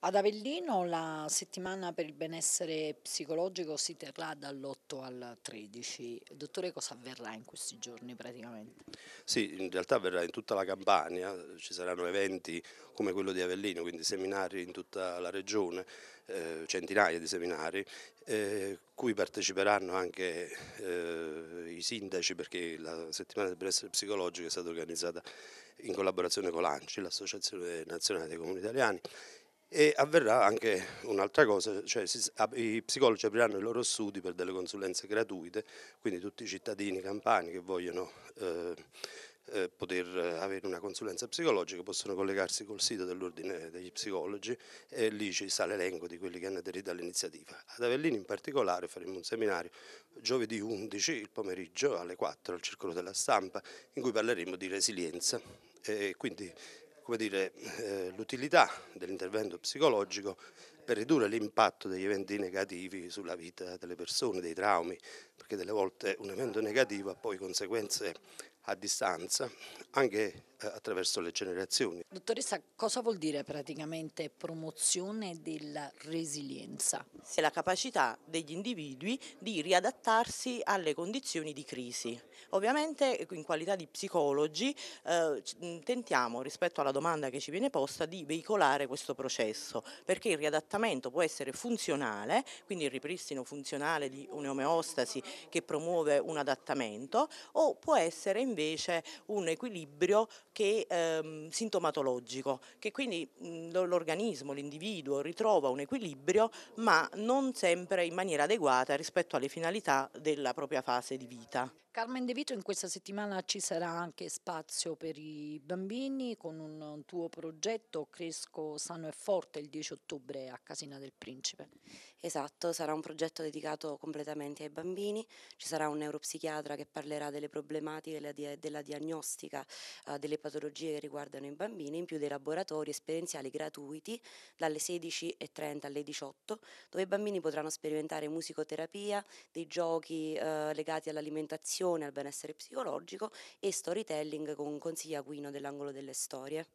Ad Avellino la settimana per il benessere psicologico si terrà dall'8 al 13. Dottore, cosa avverrà in questi giorni praticamente? Sì, in realtà avverrà in tutta la Campania, ci saranno eventi come quello di Avellino, quindi seminari in tutta la regione, eh, centinaia di seminari, eh, cui parteciperanno anche eh, i sindaci perché la settimana del benessere psicologico è stata organizzata in collaborazione con l'ANCI, l'Associazione Nazionale dei Comuni Italiani e avverrà anche un'altra cosa, cioè i psicologi apriranno i loro studi per delle consulenze gratuite, quindi tutti i cittadini campani che vogliono eh, eh, poter eh, avere una consulenza psicologica possono collegarsi col sito dell'ordine degli psicologi e lì ci sta l'elenco di quelli che hanno aderito all'iniziativa. Ad Avellini in particolare faremo un seminario giovedì 11 il pomeriggio alle 4 al Circolo della Stampa in cui parleremo di resilienza e quindi dire, eh, l'utilità dell'intervento psicologico per ridurre l'impatto degli eventi negativi sulla vita delle persone, dei traumi, perché delle volte un evento negativo ha poi conseguenze a distanza, anche eh, attraverso le generazioni. Dottoressa, cosa vuol dire praticamente promozione della resilienza? È la capacità degli individui di riadattarsi alle condizioni di crisi. Ovviamente in qualità di psicologi eh, mm, tentiamo rispetto alla domanda che ci viene posta di veicolare questo processo perché il riadattamento può essere funzionale, quindi il ripristino funzionale di un'omeostasi che promuove un adattamento o può essere invece un equilibrio che ehm, sintomatologico, che quindi mh, mhmm, l'organismo, l'individuo ritrova un equilibrio ma non sempre in maniera adeguata rispetto alle finalità della propria fase di vita. Carmen De Vito, in questa settimana ci sarà anche spazio per i bambini con un, tuo progetto Cresco Sano e Forte il 10 ottobre a Casina del Principe. Esatto, sarà un progetto dedicato completamente ai bambini, ci sarà un neuropsichiatra che parlerà delle problematiche della, diagnostica eh, delle patologie che riguardano i bambini, in più dei laboratori esperienziali gratuiti dalle 16.30 alle 18, dove i bambini potranno sperimentare musicoterapia, dei giochi eh, legati all'alimentazione, educazione al benessere psicologico e storytelling con Consiglia Guino dell'Angolo delle Storie.